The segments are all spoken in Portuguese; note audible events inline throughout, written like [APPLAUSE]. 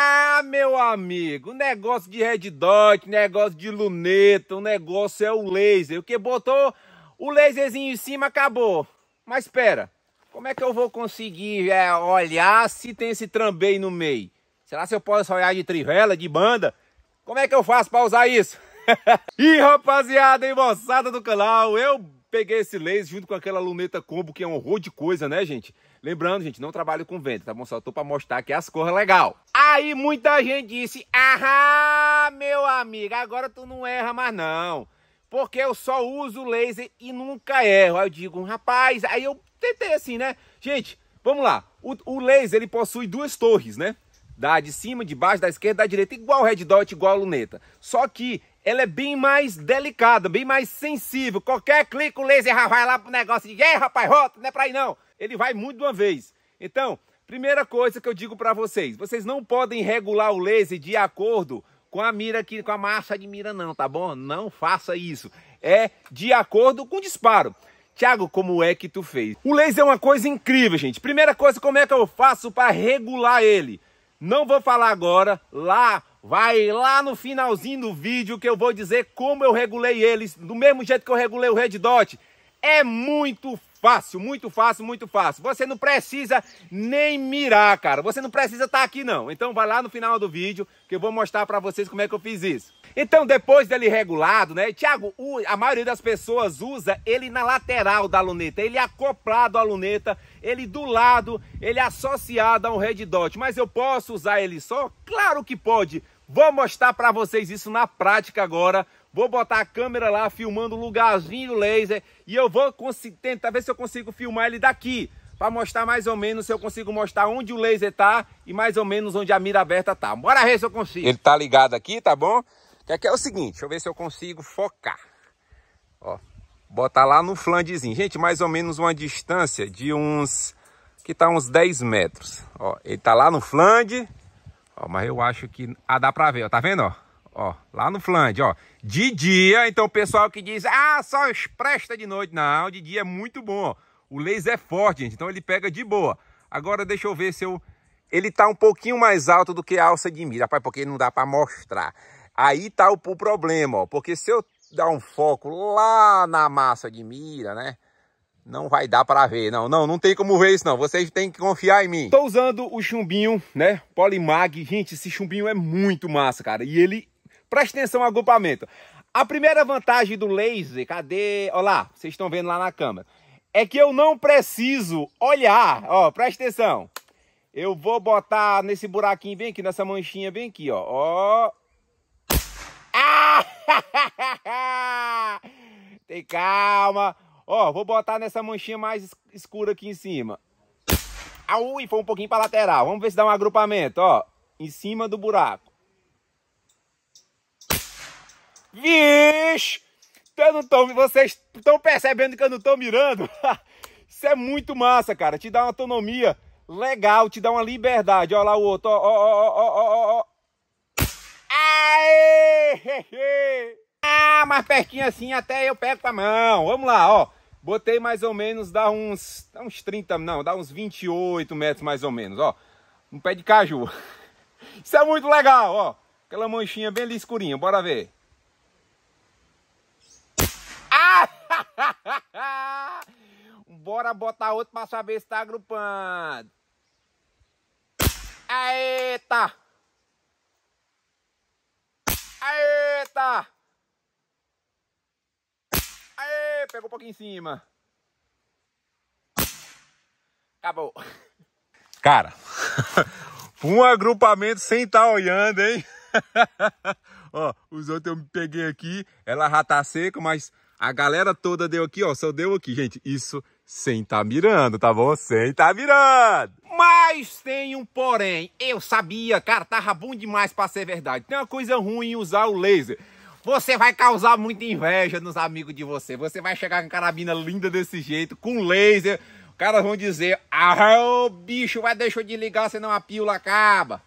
Ah, meu amigo, negócio de red dot, negócio de luneta, o negócio é o laser. O que botou o laserzinho em cima, acabou. Mas espera, como é que eu vou conseguir é, olhar se tem esse trambei no meio? Será se eu posso olhar de trivela, de banda? Como é que eu faço para usar isso? e [LAUGHS] rapaziada, e moçada do canal, eu peguei esse laser junto com aquela luneta combo que é um horror de coisa, né, gente? Lembrando, gente, não trabalho com venda, tá bom? Só tô pra mostrar que as cores legal. Aí muita gente disse, ah, meu amigo, agora tu não erra mais não. Porque eu só uso laser e nunca erro. Aí eu digo, rapaz, aí eu tentei assim, né? Gente, vamos lá. O, o laser, ele possui duas torres, né? Da de cima, de baixo, da esquerda, da direita. Igual red dot, igual luneta. Só que ela é bem mais delicada, bem mais sensível. Qualquer clique, o laser vai lá pro negócio de, ei, rapaz, rota, não é pra ir não ele vai muito de uma vez. Então, primeira coisa que eu digo para vocês, vocês não podem regular o laser de acordo com a mira aqui, com a marcha de mira não, tá bom? Não faça isso. É de acordo com o disparo. Tiago, como é que tu fez? O laser é uma coisa incrível, gente. Primeira coisa, como é que eu faço para regular ele? Não vou falar agora, lá, vai lá no finalzinho do vídeo que eu vou dizer como eu regulei eles, do mesmo jeito que eu regulei o Red Dot. É muito Fácil, muito fácil, muito fácil. Você não precisa nem mirar, cara. Você não precisa estar tá aqui, não. Então vai lá no final do vídeo que eu vou mostrar para vocês como é que eu fiz isso. Então, depois dele regulado, né? Tiago, a maioria das pessoas usa ele na lateral da luneta. Ele é acoplado à luneta, ele do lado, ele é associado a um red dot. Mas eu posso usar ele só? Claro que pode. Vou mostrar para vocês isso na prática agora Vou botar a câmera lá filmando o lugarzinho do laser e eu vou tentar ver se eu consigo filmar ele daqui para mostrar mais ou menos se eu consigo mostrar onde o laser tá e mais ou menos onde a mira aberta tá. Bora ver se eu consigo. Ele tá ligado aqui, tá bom? Que é o seguinte, deixa eu ver se eu consigo focar. Ó, botar lá no flandezinho. Gente, mais ou menos uma distância de uns... Que tá uns 10 metros. Ó, ele tá lá no flange. Ó, mas eu acho que... Ah, dá pra ver, ó. Tá vendo, ó? Ó, lá no Flandre, ó. De dia, então o pessoal que diz, ah, só presta de noite. Não, de dia é muito bom. O laser é forte, gente, então ele pega de boa. Agora deixa eu ver se eu... Ele tá um pouquinho mais alto do que a alça de mira, rapaz, porque não dá para mostrar. Aí tá o, o problema, ó, porque se eu dar um foco lá na massa de mira, né? não vai dar para ver, não, não, não tem como ver isso não, vocês têm que confiar em mim. Estou usando o chumbinho, né, Polimag, gente, esse chumbinho é muito massa, cara, e ele Preste atenção ao agrupamento. A primeira vantagem do laser, cadê? Olha lá, vocês estão vendo lá na câmera. É que eu não preciso olhar, ó, presta atenção. Eu vou botar nesse buraquinho bem aqui, nessa manchinha bem aqui, ó. Ó. Ah! [LAUGHS] Tem calma. Ó, vou botar nessa manchinha mais escura aqui em cima. Ah, e foi um pouquinho pra lateral. Vamos ver se dá um agrupamento, ó. Em cima do buraco. Vixe! Eu não tô, vocês estão percebendo que eu não estou mirando? [LAUGHS] Isso é muito massa, cara. Te dá uma autonomia legal, te dá uma liberdade. Olha lá o outro, ó, ó, ó, ó, ó, ó. Aê! Ah, mais pertinho assim, até eu pego com a mão. Vamos lá, ó. Botei mais ou menos, dá uns, dá uns 30, não, dá uns 28 metros mais ou menos, ó. Um pé de caju. [LAUGHS] Isso é muito legal, ó. Aquela manchinha bem ali escurinha, bora ver. Ah! Bora botar outro pra saber se tá agrupando. Eita! Tá! Eita! Tá! Aê, pegou um pouquinho em cima. Acabou. Cara, [LAUGHS] um agrupamento sem estar tá olhando, hein? [LAUGHS] Ó, os outros eu me peguei aqui, ela já tá seca, mas a galera toda deu aqui, ó, só deu aqui, gente. Isso sem tá mirando, tá bom? Sem tá mirando! Mas tem um porém. Eu sabia, cara, tava bom demais pra ser verdade. Tem uma coisa ruim em usar o laser. Você vai causar muita inveja nos amigos de você. Você vai chegar com carabina linda desse jeito, com laser. Os caras vão dizer, ah, o bicho vai deixar de ligar, senão a pílula acaba.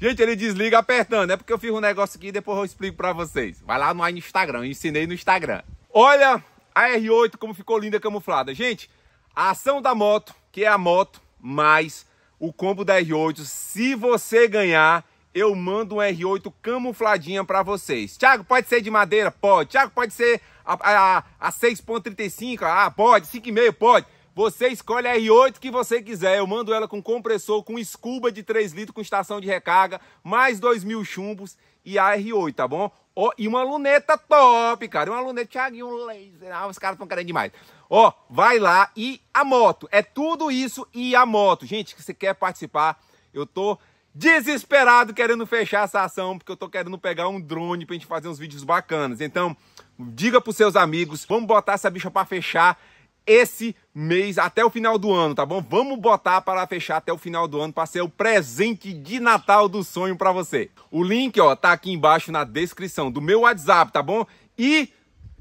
Gente, ele desliga apertando. É porque eu fiz um negócio aqui e depois eu explico pra vocês. Vai lá no Instagram, eu ensinei no Instagram. Olha a R8 como ficou linda camuflada. Gente, a ação da moto, que é a moto, mais o combo da R8. Se você ganhar, eu mando um R8 camufladinha para vocês. Tiago, pode ser de madeira? Pode. Tiago, pode ser a, a, a 6.35? Ah, pode. 5,5? Pode. Você escolhe a R8 que você quiser. Eu mando ela com compressor, com escuba de 3 litros, com estação de recarga, mais 2 mil chumbos e a R8, tá bom? Oh, e uma luneta top, cara. Uma luneta, Thiaguinho, laser. Ah, os caras estão querendo demais. Ó, oh, vai lá e a moto. É tudo isso e a moto. Gente, que você quer participar, eu tô desesperado querendo fechar essa ação, porque eu tô querendo pegar um drone pra gente fazer uns vídeos bacanas. Então, diga pros seus amigos, vamos botar essa bicha pra fechar esse mês até o final do ano, tá bom? Vamos botar para fechar até o final do ano para ser o presente de Natal do sonho para você. O link, ó, tá aqui embaixo na descrição do meu WhatsApp, tá bom? E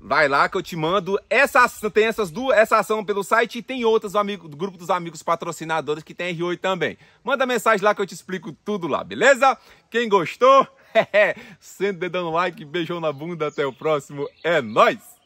Vai lá que eu te mando. Essa, tem essas duas, essa ação pelo site e tem outras do, amigo, do grupo dos amigos patrocinadores que tem R8 também. Manda mensagem lá que eu te explico tudo lá, beleza? Quem gostou, [LAUGHS] sendo dedão um like, beijão na bunda, até o próximo. É nós.